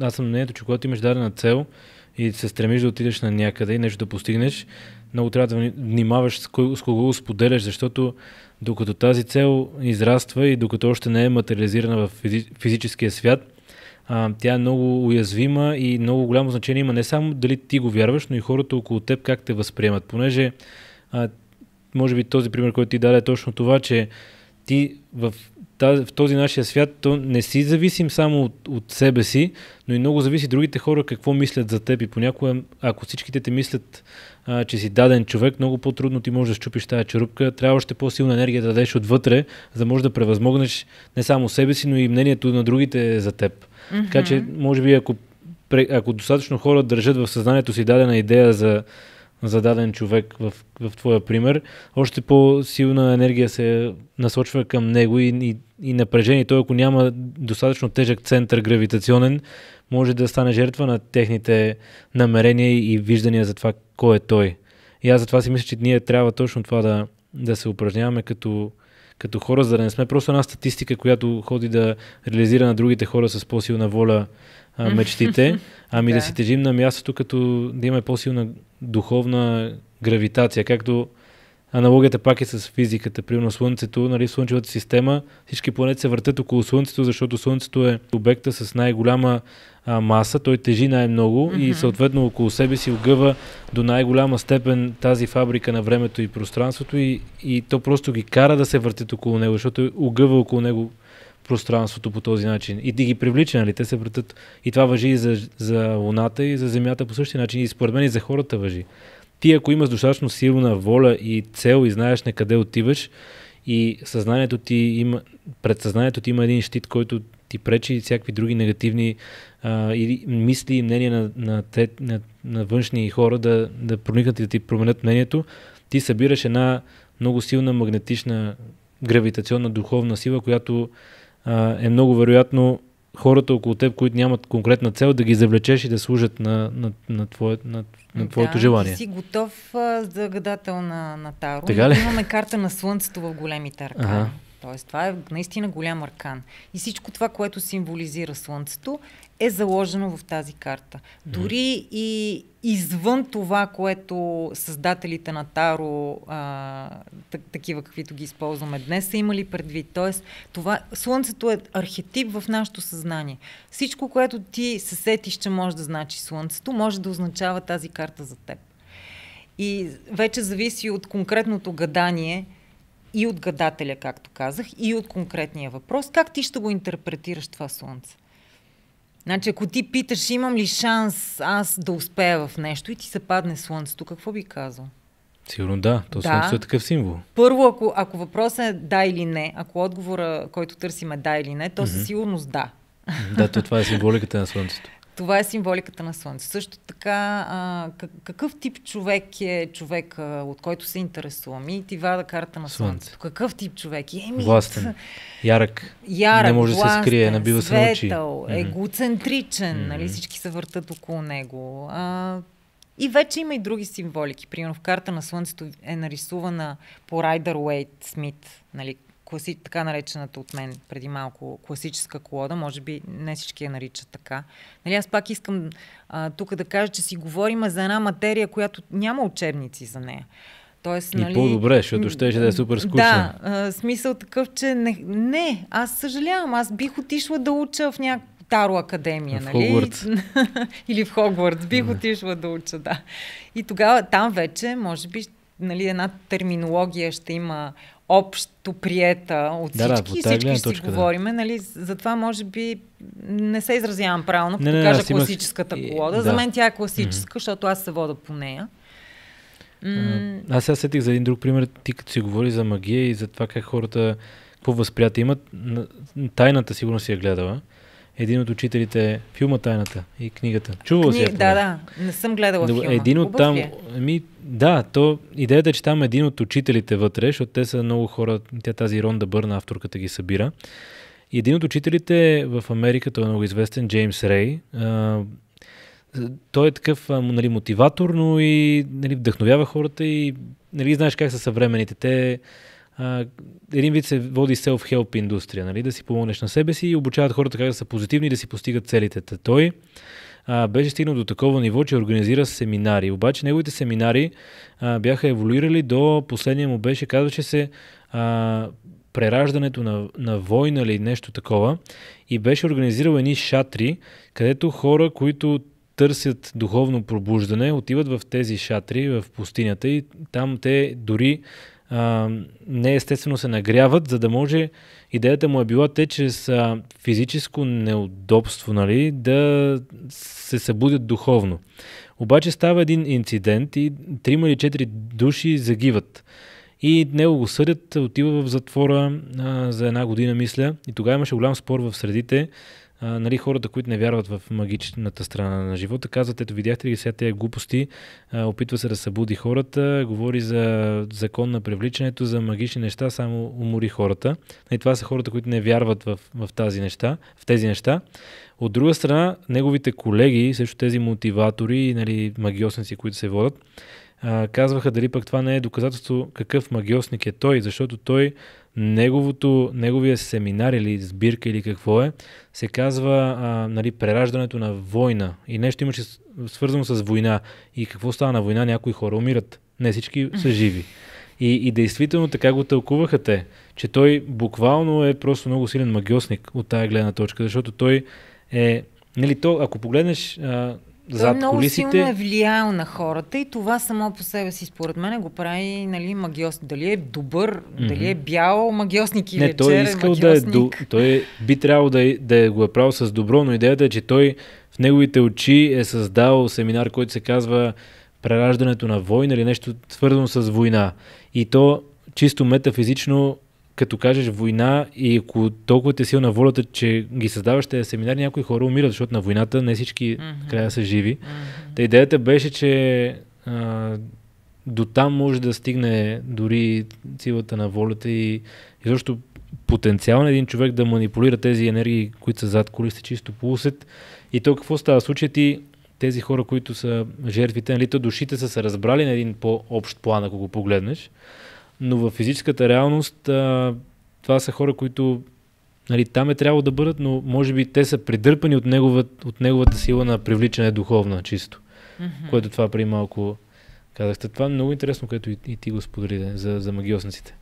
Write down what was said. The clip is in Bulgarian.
аз съм на мнението, че когато имаш дадена цел и се стремиш да отидеш на някъде и нещо да постигнеш, много трябва да внимаваш с кого, с кого го споделяш, защото докато тази цел израства и докато още не е материализирана в физи, физическия свят, а, тя е много уязвима и много голямо значение има не само дали ти го вярваш, но и хората около теб как те възприемат. Понеже, а, може би този пример, който ти даде е точно това, че ти в тази, в този нашия свят то не си зависим само от, от себе си, но и много зависи другите хора какво мислят за теб. И понякога, ако всичките те мислят, а, че си даден човек, много по-трудно ти можеш да щупиш тази черупка. Трябва още по-силна енергия да дадеш отвътре, за да можеш да превъзмогнеш не само себе си, но и мнението на другите за теб. Mm-hmm. Така че, може би, ако, ако достатъчно хора държат в съзнанието си дадена идея за за даден човек в, в твоя пример, още по-силна енергия се насочва към него и, и, и напрежение. Той ако няма достатъчно тежък център гравитационен, може да стане жертва на техните намерения и виждания за това кой е той. И аз затова си мисля, че ние трябва точно това да, да се упражняваме като, като хора, за да не сме просто една статистика, която ходи да реализира на другите хора с по-силна воля а, мечтите, ами да. да си тежим на мястото, като да имаме по-силна духовна гравитация, както аналогията пак е с физиката. Примерно Слънцето, нали, Слънчевата система, всички планети се въртят около Слънцето, защото Слънцето е обекта с най-голяма а, маса, той тежи най-много mm-hmm. и съответно около себе си огъва до най-голяма степен тази фабрика на времето и пространството и, и то просто ги кара да се въртят около него, защото огъва около него пространството по този начин. И, да ги привлича, нали? Те се въртат. И това въжи и за, за Луната, и за Земята по същия начин. И според мен и за хората въжи. Ти, ако имаш достатъчно силна воля и цел и знаеш на къде отиваш, и съзнанието ти има, пред съзнанието ти има един щит, който ти пречи всякакви други негативни а, и мисли и мнения на, на, те, на, на външни хора да, да проникнат и да ти променят мнението, ти събираш една много силна магнетична гравитационна духовна сила, която а, е много вероятно хората около теб, които нямат конкретна цел, да ги завлечеш и да служат на, на, на, твое, на, на твоето да, желание. Ти си готов а, гадател на, на Таро. ли? Имаме карта на Слънцето в големите аркани. Ага. Тоест, това е наистина голям аркан. И всичко това, което символизира Слънцето, е заложено в тази карта. Дори и извън това, което създателите на Таро, а, такива каквито ги използваме днес, са имали предвид. Тоест, това, Слънцето е архетип в нашето съзнание. Всичко, което ти се сетиш, че може да значи Слънцето, може да означава тази карта за теб. И вече зависи от конкретното гадание – и от гадателя, както казах, и от конкретния въпрос, как ти ще го интерпретираш това слънце? Значи, ако ти питаш, имам ли шанс аз да успея в нещо и ти се падне слънцето, какво би казал? Сигурно да. То да. слънцето е такъв символ. Първо, ако, ако въпросът е да или не, ако отговора, който търсим е да или не, то mm-hmm. със сигурност да. Да, то това е символиката на слънцето. Това е символиката на Слънце. Също така, а, какъв тип човек е човек, а, от който се интересувам? И ти вада карта на Слънцето. Слънце. Какъв тип човек е? Еми, властен, ярък, ярък, не може властен, да се скрие, набива се на очи. егоцентричен, mm-hmm. нали, всички се въртат около него. А, и вече има и други символики. Примерно в карта на Слънцето е нарисувана по Райдер Уейт Смит, нали, класи, така наречената от мен преди малко класическа колода, може би не всички я наричат така. Нали, аз пак искам а, тук да кажа, че си говорим за една материя, която няма учебници за нея. Тоест, и нали, по-добре, защото ще, ще да е супер скучно. Да, а, смисъл такъв, че не, не, аз съжалявам, аз бих отишла да уча в някакъв Таро Академия, в нали? Хогвартс. Или в Хогвартс. Бих отишла да уча, да. И тогава там вече, може би, нали, една терминология ще има общо приета от да, всички. Да, всички ще си да. говориме. Нали? Затова може би не се изразявам правилно, като кажа не, класическата имах... колода. Да. За мен тя е класическа, mm-hmm. защото аз се вода по нея. Mm. Аз сега сетих за един друг пример, ти като си говори за магия и за това как хората, какво възприятие имат, тайната сигурно си я гледала. Един от учителите филма Тайната и книгата. Чувал Кни... си я? Да, да, не съм гледала Добре, филма. Един от Хубав там, е? ми, да, то идеята е, че там един от учителите вътре, защото те са много хора, тя тази Ронда Бърна, авторката ги събира. И един от учителите в Америка, той е много известен, Джеймс Рей. А, той е такъв нали, мотиватор, но и нали, вдъхновява хората и нали, знаеш как са съвременните. Те а, един вид се води self-help индустрия, нали, да си помогнеш на себе си и обучават хората как да са позитивни и да си постигат целите. Та той а, беше стигнал до такова ниво, че организира семинари. Обаче неговите семинари а, бяха еволюирали до последния му беше, казваше се, а, прераждането на, на война или нещо такова. И беше организирал едни шатри, където хора, които търсят духовно пробуждане, отиват в тези шатри в пустинята и там те дори а, не естествено се нагряват, за да може идеята му е била те, чрез а, физическо неудобство нали, да се събудят духовно. Обаче става един инцидент и трима или четири души загиват. И него го съдят, отива в затвора а, за една година, мисля. И тогава имаше голям спор в средите а, нали, хората, които не вярват в магичната страна на живота, казват, ето видяхте ли сега тези глупости, а, опитва се да събуди хората, говори за закон на привличането, за магични неща, само умори хората. И нали, това са хората, които не вярват в, в, тази неща, в тези неща. От друга страна, неговите колеги, също тези мотиватори, нали, магиосници, които се водят, а, казваха дали пък това не е доказателство какъв магиосник е той, защото той, неговото, неговия семинар или сбирка или какво е, се казва а, нали, прераждането на война и нещо имаше свързано с война. И какво става на война? Някои хора умират. Не всички са живи. И, и действително така го тълкуваха те, че той буквално е просто много силен магиосник от тая гледна точка, защото той е... Нали, то, ако погледнеш а, той зад много колисите. силно е влиял на хората и това само по себе си, според мен, го прави нали, магиос. Дали е добър, mm-hmm. дали е бял магиосник или Не, той е искал да е... До... Той е- би трябвало да, е, да е го е правил с добро, но идеята е, че той в неговите очи е създал семинар, който се казва прераждането на война или нещо свързано с война. И то чисто метафизично като кажеш война и ако толкова те силна волята, че ги създаваш тези семинари, някои хора умират, защото на войната не всички mm-hmm. края са живи. Mm-hmm. Та идеята беше, че а, до там може да стигне дори силата на волята и, и защото потенциал на един човек да манипулира тези енергии, които са зад колиста, чисто по усет. И то какво става? Случай ти тези хора, които са жертвите, нали, то душите са се разбрали на един по-общ план, ако го погледнеш но в физическата реалност а, това са хора, които нали, там е трябвало да бъдат, но може би те са придърпани от, неговът, от неговата сила на привличане духовна чисто, mm-hmm. което това при малко казахте. Това е много интересно, което и, и ти го сподели за, за магиосниците.